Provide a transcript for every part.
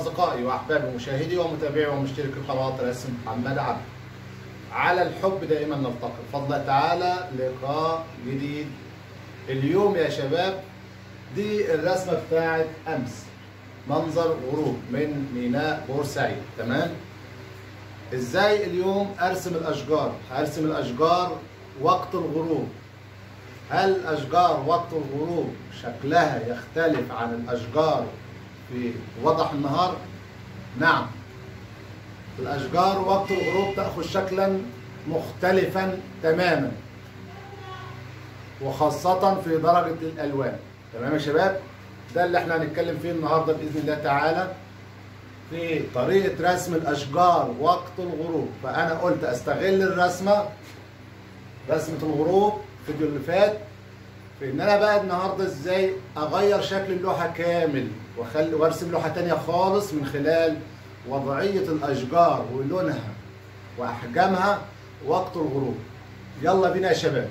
أصدقائي وأحبابي ومشاهدي ومتابعي ومشترك قناة رسم محمد عبد على الحب دائما نلتقي بفضل تعالى لقاء جديد اليوم يا شباب دي الرسمة بتاعت أمس منظر غروب من ميناء بورسعيد تمام ازاي اليوم ارسم الاشجار هرسم الاشجار وقت الغروب هل اشجار وقت الغروب شكلها يختلف عن الاشجار في وضح النهار نعم الأشجار وقت الغروب تأخذ شكلا مختلفا تماما وخاصة في درجة الألوان تمام يا شباب ده اللي احنا هنتكلم فيه النهاردة بإذن الله تعالى في طريقة رسم الأشجار وقت الغروب فأنا قلت أستغل الرسمة رسمة الغروب الفيديو اللي فات في ان انا بقى النهارده ازاي اغير شكل اللوحه كامل واخلي وارسم لوحه ثانيه خالص من خلال وضعيه الاشجار ولونها واحجامها وقت الغروب يلا بينا يا شباب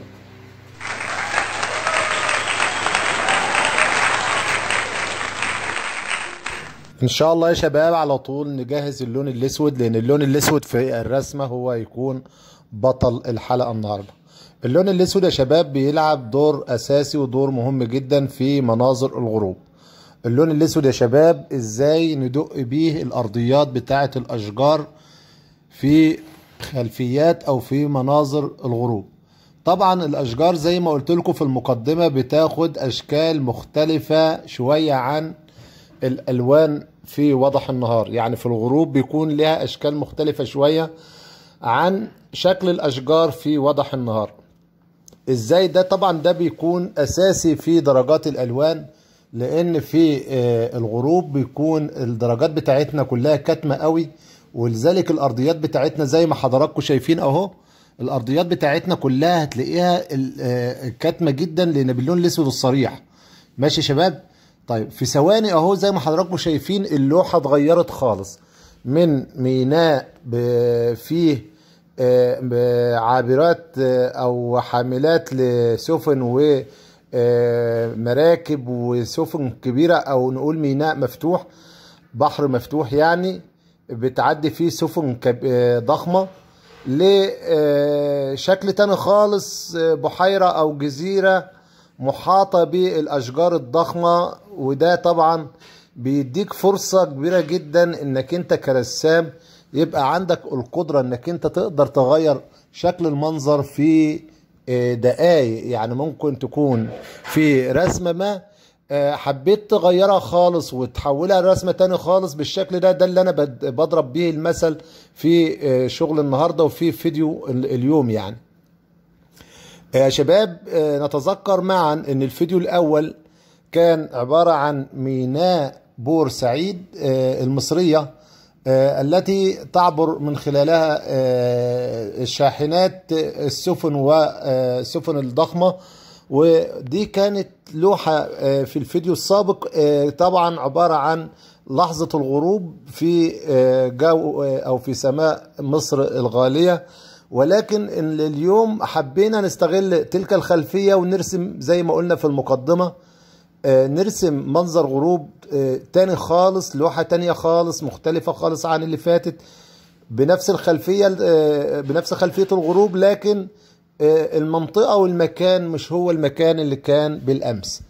ان شاء الله يا شباب على طول نجهز اللون الاسود لان اللون الاسود في الرسمه هو هيكون بطل الحلقه النهارده اللون الاسود يا شباب بيلعب دور اساسي ودور مهم جدا في مناظر الغروب اللون الاسود يا شباب ازاي ندق بيه الارضيات بتاعه الاشجار في خلفيات او في مناظر الغروب طبعا الاشجار زي ما قلت لكم في المقدمه بتاخد اشكال مختلفه شويه عن الالوان في وضح النهار يعني في الغروب بيكون لها اشكال مختلفه شويه عن شكل الاشجار في وضح النهار ازاي ده طبعا ده بيكون اساسي في درجات الالوان لان في آه، الغروب بيكون الدرجات بتاعتنا كلها كاتمه قوي ولذلك الارضيات بتاعتنا زي ما حضراتكم شايفين اهو الارضيات بتاعتنا كلها هتلاقيها آه، كاتمه جدا لان باللون الاسود الصريح ماشي يا شباب طيب في ثواني اهو زي ما حضراتكم شايفين اللوحه اتغيرت خالص من ميناء فيه عابرات آه، او حاملات لسفن و آه، مراكب وسفن كبيرة أو نقول ميناء مفتوح بحر مفتوح يعني بتعدي فيه سفن آه، ضخمة لشكل تاني خالص بحيرة أو جزيرة محاطة بالأشجار الضخمة وده طبعا بيديك فرصة كبيرة جدا إنك أنت كرسام يبقى عندك القدرة انك انت تقدر تغير شكل المنظر في آه، دقايق يعني ممكن تكون في رسمة ما آه، حبيت تغيرها خالص وتحولها لرسمة تاني خالص بالشكل ده ده اللي انا بضرب بيه المثل في آه، شغل النهاردة وفي فيديو اليوم يعني يا شباب نتذكر معا ان الفيديو الاول كان عبارة عن ميناء بورسعيد المصرية آه، التي تعبر من خلالها آه، الشاحنات آه، السفن والسفن الضخمه ودي كانت لوحه في الفيديو السابق طبعا عباره عن لحظه الغروب في جو او في سماء مصر الغاليه ولكن اليوم حبينا نستغل تلك الخلفيه ونرسم زي ما قلنا في المقدمه آه، نرسم منظر غروب آه، تاني خالص لوحة تانية خالص مختلفة خالص عن اللي فاتت بنفس الخلفية آه، بنفس خلفية الغروب لكن المنطقة والمكان مش هو المكان اللي كان بالأمس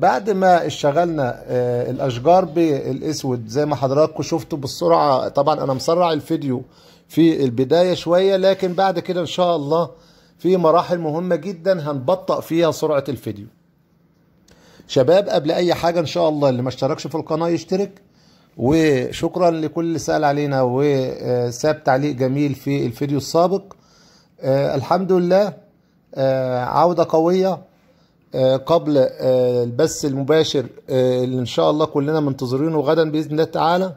بعد ما اشتغلنا الأشجار بالأسود زي ما حضراتكم شفتوا بالسرعة طبعا أنا مسرع الفيديو في البداية شوية لكن بعد كده إن شاء الله في مراحل مهمة جدا هنبطأ فيها سرعة الفيديو شباب قبل اي حاجه ان شاء الله اللي ما اشتركش في القناه يشترك وشكرا لكل اللي سال علينا وساب تعليق جميل في الفيديو السابق آه، الحمد لله آه، عوده قويه آه، قبل البث المباشر اللي ان شاء الله كلنا منتظرينه غدا باذن الله تعالى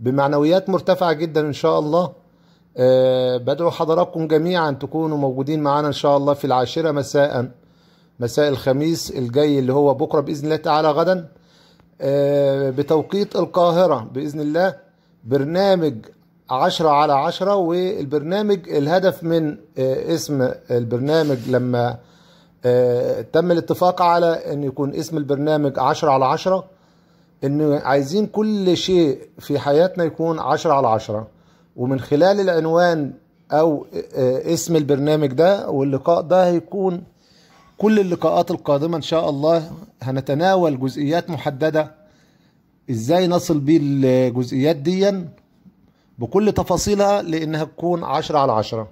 بمعنويات مرتفعه جدا ان شاء الله بدعو حضراتكم جميعا تكونوا موجودين معنا ان شاء الله في العاشره مساء مساء الخميس الجاي اللي هو بكرة بإذن الله تعالى غدا آه، بتوقيت القاهرة بإذن الله برنامج عشرة على عشرة والبرنامج الهدف من آه، اسم البرنامج لما آه، تم الاتفاق على ان يكون اسم البرنامج عشرة على عشرة ان عايزين كل شيء في حياتنا يكون عشرة على عشرة ومن خلال العنوان او اسم البرنامج ده واللقاء ده هيكون كل اللقاءات القادمة إن شاء الله هنتناول جزئيات محددة إزاي نصل بيه الجزئيات ديا بكل تفاصيلها لأنها تكون عشرة على عشرة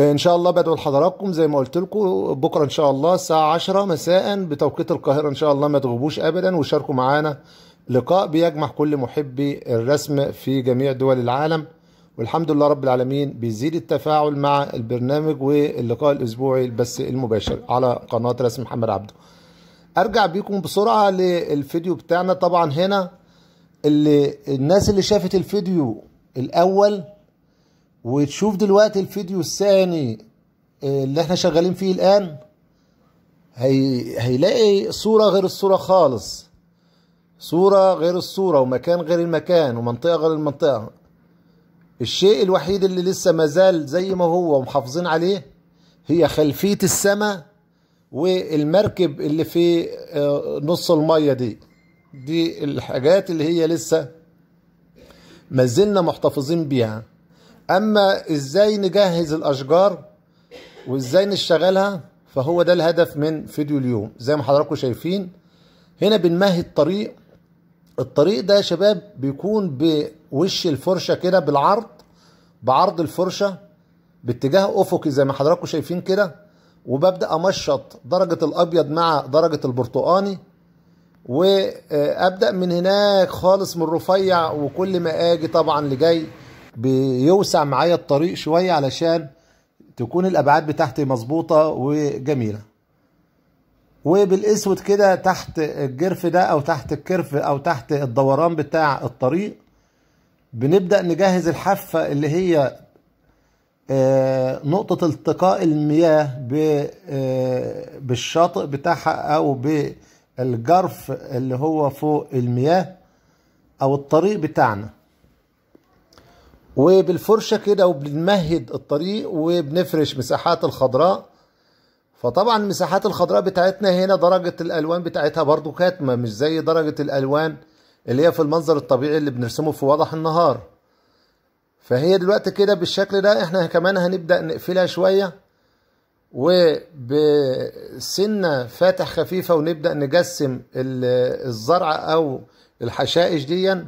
ان شاء الله بدعو لحضراتكم زي ما قلت لكم بكره ان شاء الله الساعه 10 مساء بتوقيت القاهره ان شاء الله ما تغيبوش ابدا وشاركوا معانا لقاء بيجمع كل محبي الرسم في جميع دول العالم والحمد لله رب العالمين بيزيد التفاعل مع البرنامج واللقاء الاسبوعي بس المباشر على قناه رسم محمد عبده ارجع بيكم بسرعه للفيديو بتاعنا طبعا هنا اللي الناس اللي شافت الفيديو الاول وتشوف دلوقتي الفيديو الثاني اللي احنا شغالين فيه الان هي... هيلاقي صوره غير الصوره خالص صورة غير الصورة ومكان غير المكان ومنطقة غير المنطقة الشيء الوحيد اللي لسه مازال زي ما هو ومحافظين عليه هي خلفية السماء والمركب اللي في آه، نص المية دي دي الحاجات اللي هي لسه ما زلنا محتفظين بيها اما ازاي نجهز الاشجار وازاي نشتغلها فهو ده الهدف من فيديو اليوم زي ما حضراتكم شايفين هنا بنمهد طريق الطريق ده يا شباب بيكون بوش الفرشه كده بالعرض بعرض الفرشه باتجاه افقي زي ما حضراتكم شايفين كده وببدا امشط درجه الابيض مع درجه البرتقاني وابدا من هناك خالص من رفيع وكل ما اجي طبعا لجاي بيوسع معايا الطريق شويه علشان تكون الابعاد بتاعتي مظبوطه وجميله وبالاسود كده تحت الجرف ده او تحت الكرف او تحت الدوران بتاع الطريق بنبدا نجهز الحافه اللي هي آه، نقطة التقاء المياه آه، بالشاطئ بتاعها أو بالجرف اللي هو فوق المياه أو الطريق بتاعنا وبالفرشة كده وبنمهد الطريق وبنفرش مساحات الخضراء فطبعا المساحات الخضراء بتاعتنا هنا درجة الألوان بتاعتها برضو كاتمة مش زي درجة الألوان اللي هي في المنظر الطبيعي اللي بنرسمه في وضح النهار فهي دلوقتي كده بالشكل ده احنا كمان هنبدأ نقفلها شوية وبسنة فاتح خفيفة ونبدأ نجسم الزرع أو الحشائش ديًا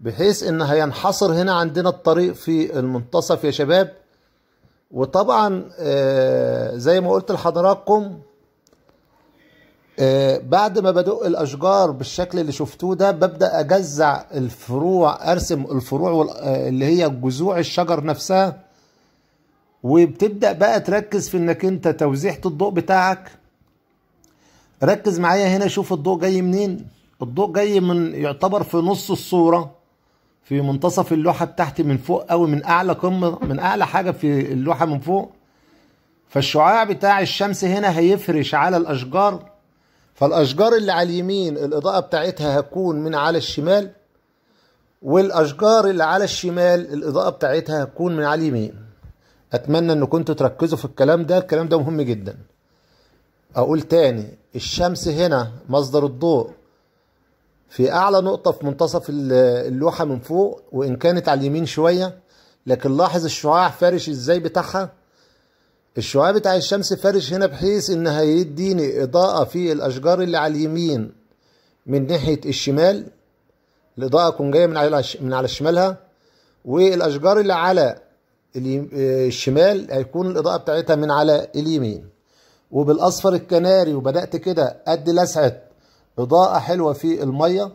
بحيث ان هينحصر هنا عندنا الطريق في المنتصف يا شباب وطبعا آه، زي ما قلت لحضراتكم آه، بعد ما بدق الاشجار بالشكل اللي شفتوه ده ببدا اجزع الفروع ارسم الفروع آه، اللي هي جذوع الشجر نفسها وبتبدا بقى تركز في انك انت توزيعة الضوء بتاعك ركز معايا هنا شوف الضوء جاي منين الضوء جاي من يعتبر في نص الصوره في منتصف اللوحه بتاعتي من فوق قوي من اعلى قمه من اعلى حاجه في اللوحه من فوق فالشعاع بتاع الشمس هنا هيفرش على الاشجار فالاشجار اللي على اليمين الاضاءه بتاعتها هتكون من على الشمال والاشجار اللي على الشمال الاضاءه بتاعتها هتكون من على اليمين اتمنى ان كنتوا تركزوا في الكلام ده الكلام ده مهم جدا اقول تاني الشمس هنا مصدر الضوء في اعلى نقطة في منتصف اللوحة من فوق وان كانت على اليمين شوية لكن لاحظ الشعاع فارش ازاي بتاعها الشعاع بتاع الشمس فارش هنا بحيث ان هيديني اضاءة في الاشجار اللي على اليمين من ناحية الشمال الاضاءة تكون جاية من على من على شمالها والاشجار اللي على آه، الشمال هيكون الاضاءة بتاعتها من على اليمين وبالاصفر الكناري وبدأت كده ادي لسعة اضاءه حلوه في الميه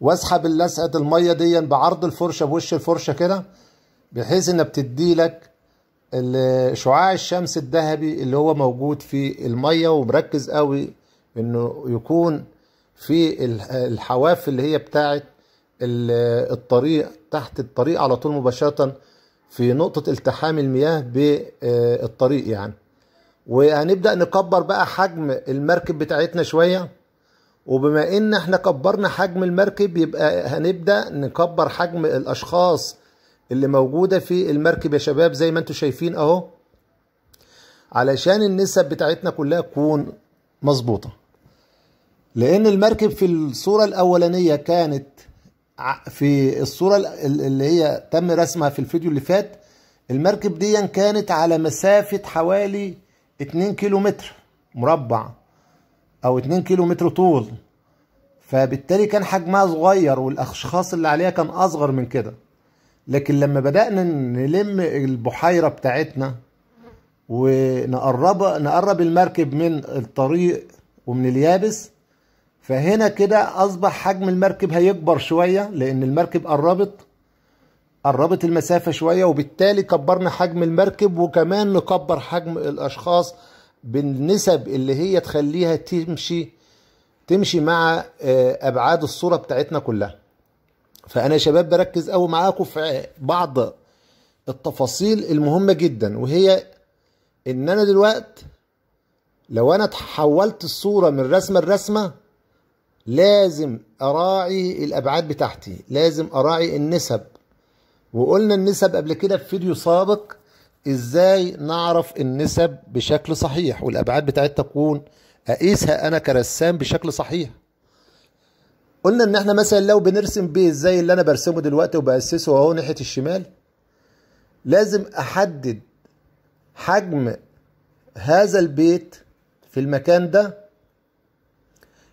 واسحب اللسعه الميه دي بعرض الفرشه بوش الفرشه كده بحيث انها بتدي لك شعاع الشمس الذهبي اللي هو موجود في الميه ومركز قوي انه يكون في الحواف اللي هي بتاعه الطريق تحت الطريق على طول مباشره في نقطه التحام المياه بالطريق يعني وهنبدا نكبر بقى حجم المركب بتاعتنا شويه وبما ان احنا كبرنا حجم المركب يبقى هنبدا نكبر حجم الاشخاص اللي موجوده في المركب يا شباب زي ما انتم شايفين اهو علشان النسب بتاعتنا كلها تكون مظبوطه لان المركب في الصوره الاولانيه كانت في الصوره اللي هي تم رسمها في الفيديو اللي فات المركب دي كانت على مسافه حوالي 2 كيلو متر مربع او 2 كيلو متر طول فبالتالي كان حجمها صغير والاشخاص اللي عليها كان اصغر من كده لكن لما بدأنا نلم البحيرة بتاعتنا ونقرب نقرب المركب من الطريق ومن اليابس فهنا كده أصبح حجم المركب هيكبر شوية لأن المركب قربت قربت المسافة شوية وبالتالي كبرنا حجم المركب وكمان نكبر حجم الأشخاص بالنسب اللي هي تخليها تمشي تمشي مع آه، أبعاد الصورة بتاعتنا كلها فأنا يا شباب بركز قوي معاكم في بعض التفاصيل المهمة جدا وهي إن أنا دلوقت لو أنا تحولت الصورة من رسمة لرسمة لازم أراعي الأبعاد بتاعتي لازم أراعي النسب وقلنا النسب قبل كده في فيديو سابق ازاي نعرف النسب بشكل صحيح والابعاد بتاعتها تكون اقيسها انا كرسام بشكل صحيح قلنا ان احنا مثلا لو بنرسم بيت زي اللي انا برسمه دلوقتي وبأسسه اهو ناحية الشمال لازم احدد حجم هذا البيت في المكان ده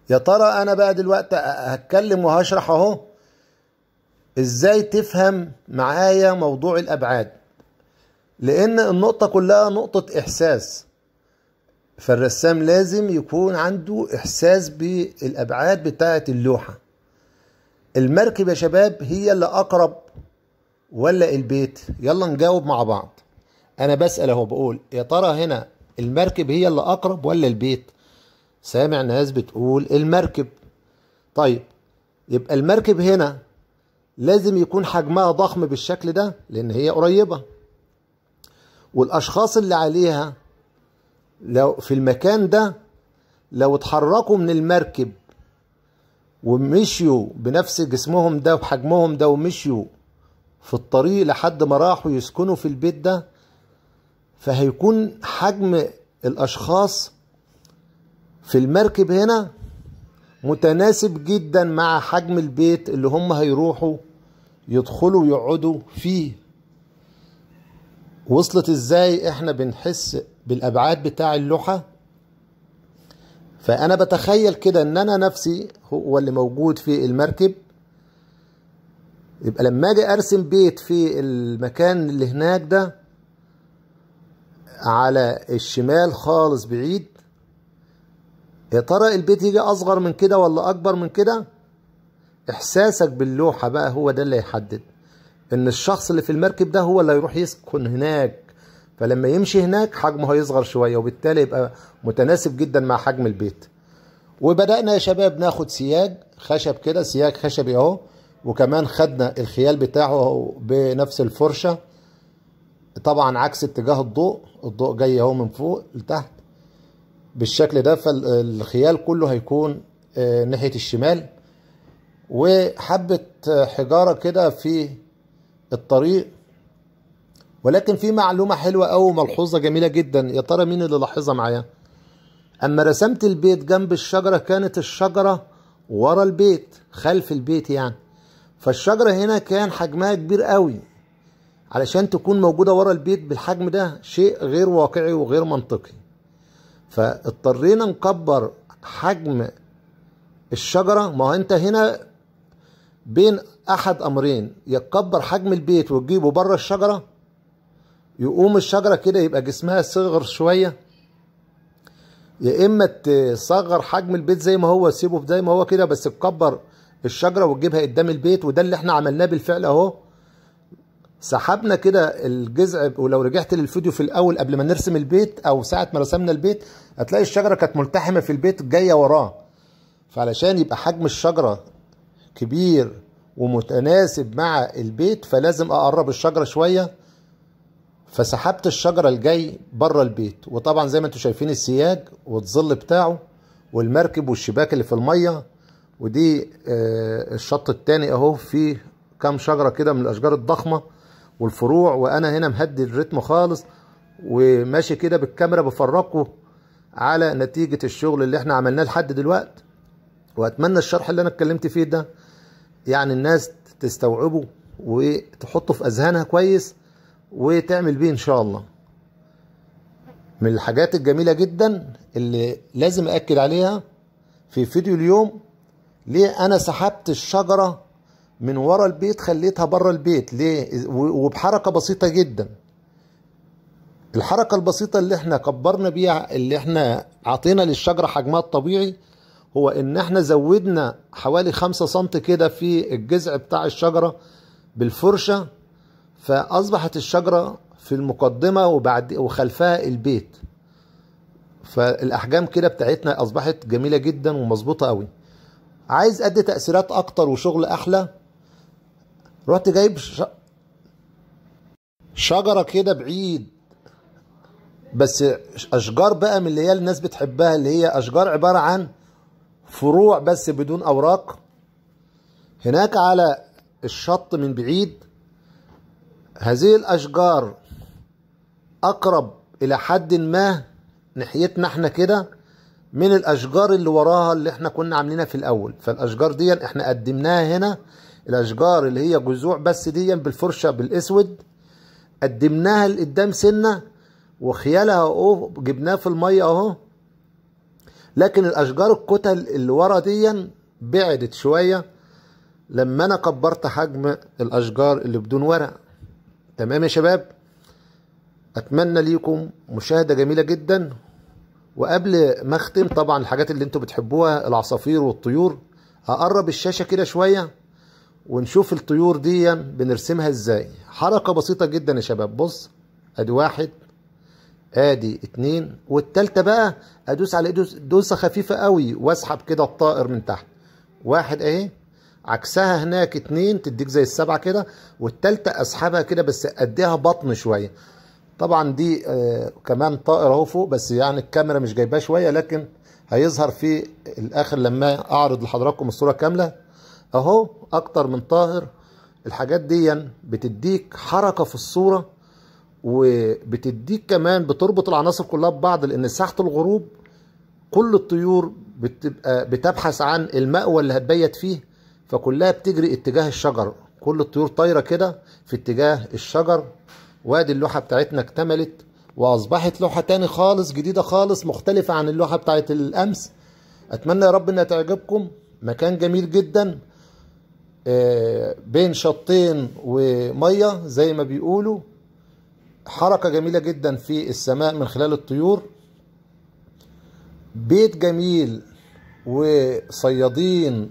يا ترى انا بقى دلوقتي هتكلم وهشرح اهو ازاي تفهم معايا موضوع الابعاد لان النقطة كلها نقطة احساس فالرسام لازم يكون عنده احساس بالابعاد بتاعة اللوحة المركب يا شباب هي اللي اقرب ولا البيت يلا نجاوب مع بعض انا بسأل اهو بقول يا ترى هنا المركب هي اللي اقرب ولا البيت سامع ناس بتقول المركب طيب يبقى المركب هنا لازم يكون حجمها ضخم بالشكل ده لان هي قريبه والاشخاص اللي عليها لو في المكان ده لو اتحركوا من المركب ومشيوا بنفس جسمهم ده وحجمهم ده ومشيوا في الطريق لحد ما راحوا يسكنوا في البيت ده فهيكون حجم الاشخاص في المركب هنا متناسب جدا مع حجم البيت اللي هم هيروحوا يدخلوا ويقعدوا فيه وصلت ازاي احنا بنحس بالابعاد بتاع اللوحه فانا بتخيل كده ان انا نفسي هو اللي موجود في المركب يبقى لما اجي ارسم بيت في المكان اللي هناك ده على الشمال خالص بعيد يا ترى البيت يجي اصغر من كده ولا اكبر من كده احساسك باللوحه بقى هو ده اللي هيحدد ان الشخص اللي في المركب ده هو اللي هيروح يسكن هناك فلما يمشي هناك حجمه هيصغر شويه وبالتالي يبقى متناسب جدا مع حجم البيت وبدانا يا شباب ناخد سياج خشب كده سياج خشبي اهو وكمان خدنا الخيال بتاعه بنفس الفرشه طبعا عكس اتجاه الضوء الضوء جاي اهو من فوق لتحت بالشكل ده فالخيال كله هيكون آه، ناحيه الشمال وحبة حجارة كده في الطريق ولكن في معلومة حلوة أو ملحوظة جميلة جدا يا ترى مين اللي لاحظها معايا أما رسمت البيت جنب الشجرة كانت الشجرة ورا البيت خلف البيت يعني فالشجرة هنا كان حجمها كبير قوي علشان تكون موجودة ورا البيت بالحجم ده شيء غير واقعي وغير منطقي فاضطرينا نكبر حجم الشجرة ما انت هنا بين احد امرين يكبر حجم البيت وتجيبه بره الشجره يقوم الشجره كده يبقى جسمها صغر شويه يا اما تصغر حجم البيت زي ما هو سيبه زي ما هو كده بس تكبر الشجره وتجيبها قدام البيت وده اللي احنا عملناه بالفعل اهو سحبنا كده الجذع ولو رجعت للفيديو في الاول قبل ما نرسم البيت او ساعه ما رسمنا البيت هتلاقي الشجره كانت ملتحمه في البيت جايه وراه فعلشان يبقى حجم الشجره كبير ومتناسب مع البيت فلازم اقرب الشجره شويه فسحبت الشجره الجاي بره البيت وطبعا زي ما انتم شايفين السياج والظل بتاعه والمركب والشباك اللي في الميه ودي آه، الشط التاني اهو فيه كام شجره كده من الاشجار الضخمه والفروع وانا هنا مهدي الريتم خالص وماشي كده بالكاميرا بفرجكم على نتيجه الشغل اللي احنا عملناه لحد دلوقتي واتمنى الشرح اللي انا اتكلمت فيه ده يعني الناس تستوعبه وتحطه في اذهانها كويس وتعمل بيه ان شاء الله من الحاجات الجميله جدا اللي لازم اكد عليها في فيديو اليوم ليه انا سحبت الشجره من ورا البيت خليتها بره البيت ليه وبحركه بسيطه جدا الحركه البسيطه اللي احنا كبرنا بيها اللي احنا اعطينا للشجره حجمها الطبيعي هو ان احنا زودنا حوالي خمسة سم كده في الجذع بتاع الشجرة بالفرشة فاصبحت الشجرة في المقدمة وبعد وخلفها البيت فالاحجام كده بتاعتنا اصبحت جميلة جدا ومظبوطة قوي عايز ادي تأثيرات اكتر وشغل احلى رحت جايب شجرة كده بعيد بس اشجار بقى من اللي هي الناس بتحبها اللي هي اشجار عبارة عن فروع بس بدون أوراق هناك على الشط من بعيد هذه الأشجار أقرب إلى حد ما ناحيتنا احنا كده من الأشجار اللي وراها اللي احنا كنا عاملينها في الأول فالأشجار دي احنا قدمناها هنا الأشجار اللي هي جذوع بس دي بالفرشة بالأسود قدمناها لقدام سنة وخيالها اهو جبناه في المية اهو لكن الاشجار الكتل اللي ورا دي بعدت شويه لما انا كبرت حجم الاشجار اللي بدون ورق تمام يا شباب اتمنى ليكم مشاهده جميله جدا وقبل ما اختم طبعا الحاجات اللي انتم بتحبوها العصافير والطيور هقرب الشاشه كده شويه ونشوف الطيور دي بنرسمها ازاي حركه بسيطه جدا يا شباب بص ادي واحد ادي اتنين والتالتة بقى ادوس على ايده دوسة خفيفة قوي واسحب كده الطائر من تحت واحد اهي عكسها هناك اتنين تديك زي السبعة كده والتالتة اسحبها كده بس اديها بطن شوية طبعا دي آه كمان طائر اهو فوق بس يعني الكاميرا مش جايباه شوية لكن هيظهر في الاخر لما اعرض لحضراتكم الصورة كاملة اهو اكتر من طائر الحاجات دي بتديك حركة في الصورة وبتديك كمان بتربط العناصر كلها ببعض لان ساحه الغروب كل الطيور بتبقى بتبحث عن المأوى اللي هتبيت فيه فكلها بتجري اتجاه الشجر كل الطيور طايره كده في اتجاه الشجر وادي اللوحه بتاعتنا اكتملت واصبحت لوحه تاني خالص جديده خالص مختلفه عن اللوحه بتاعت الامس اتمنى يا رب انها تعجبكم مكان جميل جدا آه، بين شطين وميه زي ما بيقولوا حركة جميلة جدا في السماء من خلال الطيور بيت جميل وصيادين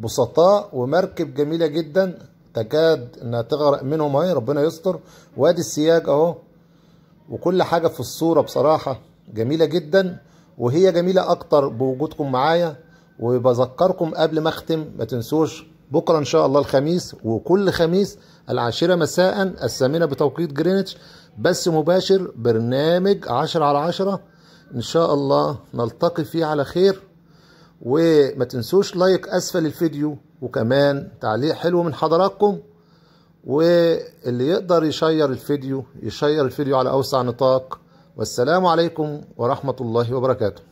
بسطاء ومركب جميلة جدا تكاد انها تغرق منهم اهي ربنا يستر وادي السياج اهو وكل حاجة في الصورة بصراحة جميلة جدا وهي جميلة اكتر بوجودكم معايا وبذكركم قبل ما اختم ما تنسوش بكرة إن شاء الله الخميس وكل خميس العاشرة مساء الثامنة بتوقيت جرينتش بث مباشر برنامج عشرة على عشرة إن شاء الله نلتقي فيه على خير وما تنسوش لايك أسفل الفيديو وكمان تعليق حلو من حضراتكم واللي يقدر يشير الفيديو يشير الفيديو على أوسع نطاق والسلام عليكم ورحمة الله وبركاته